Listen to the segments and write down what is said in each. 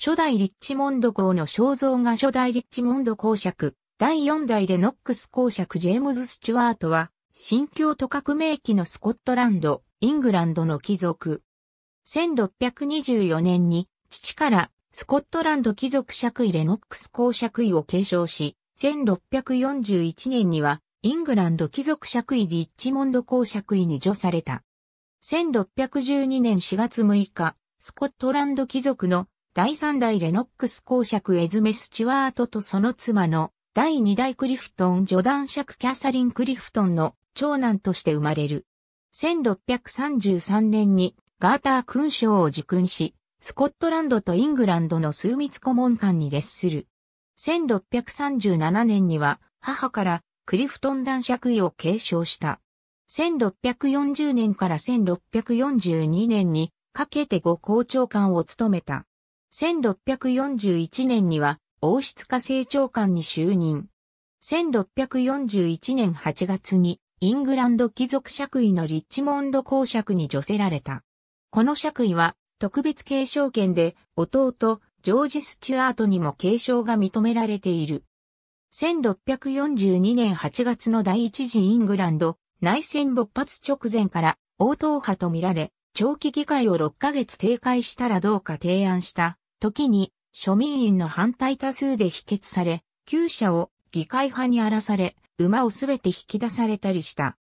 初代リッチモンド公の肖像画初代リッチモンド公爵、第4代レノックス公爵ジェームズ・スチュワートは、新教都革命期のスコットランド、イングランドの貴族。1624年に、父からスコットランド貴族爵位レノックス公爵位を継承し、1641年には、イングランド貴族爵位リッチモンド公爵位に除された。1612年4月6日、スコットランド貴族の第3代レノックス公爵エズメ・スチュワートとその妻の第2代クリフトン・ジョ爵キャサリン・クリフトンの長男として生まれる。1633年にガーター勲章を受勲し、スコットランドとイングランドの枢密顧問官に列する。1637年には母からクリフトン男爵位を継承した。1640年から1642年にかけてご校長官を務めた。1641年には王室家政長官に就任。1641年8月にイングランド貴族爵位のリッチモンド公爵に除せられた。この爵位は特別継承権で弟ジョージ・スチュアートにも継承が認められている。1642年8月の第一次イングランド内戦勃発直前から応答派とみられ、長期議会を6ヶ月停会したらどうか提案した時に庶民員の反対多数で否決され、旧社を議会派に荒らされ、馬をすべて引き出されたりした。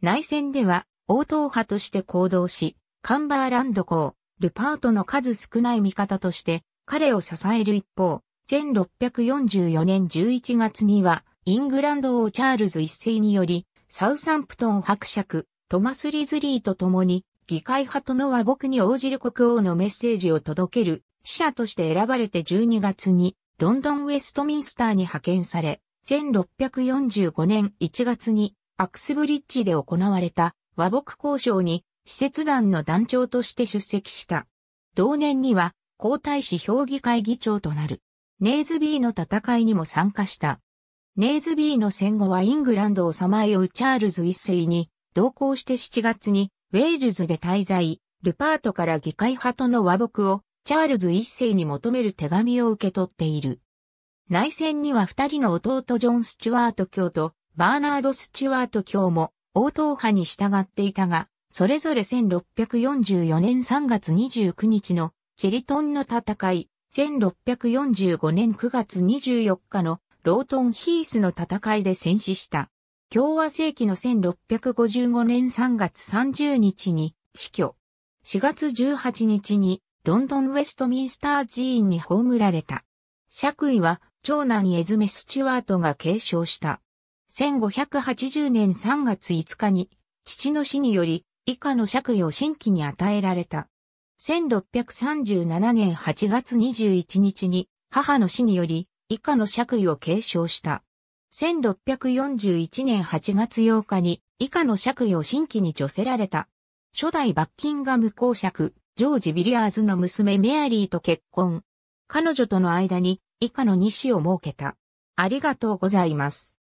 内戦では、応答派として行動し、カンバーランド公、ルパートの数少ない味方として、彼を支える一方、1644年11月には、イングランド王チャールズ一世により、サウサンプトン伯爵、トマス・リズリーと共に、議会派とのは僕に応じる国王のメッセージを届ける使者として選ばれて12月にロンドン・ウェストミンスターに派遣され、1645年1月にアクスブリッジで行われた和睦交渉に施設団の団長として出席した。同年には皇太子評議会議長となる。ネーズビーの戦いにも参加した。ネーズビーの戦後はイングランドをさまようチャールズ一世に同行して7月にウェールズで滞在、ルパートから議会派との和睦をチャールズ一世に求める手紙を受け取っている。内戦には二人の弟ジョン・スチュワート教とバーナード・スチュワート教も応答派に従っていたが、それぞれ1644年3月29日のチェリトンの戦い、1645年9月24日のロートン・ヒースの戦いで戦死した。共和世紀の1655年3月30日に死去。4月18日にロンドンウェストミンスター寺院に葬られた。爵位は、長男エズメ・スチュワートが継承した。1580年3月5日に、父の死により、以下の爵位を新規に与えられた。1637年8月21日に、母の死により、以下の爵位を継承した。1641年8月8日に、以下の爵位を新規に除せられた。初代バッキンガム公爵、ジョージ・ビリアーズの娘メアリーと結婚。彼女との間に以下の2子を設けた。ありがとうございます。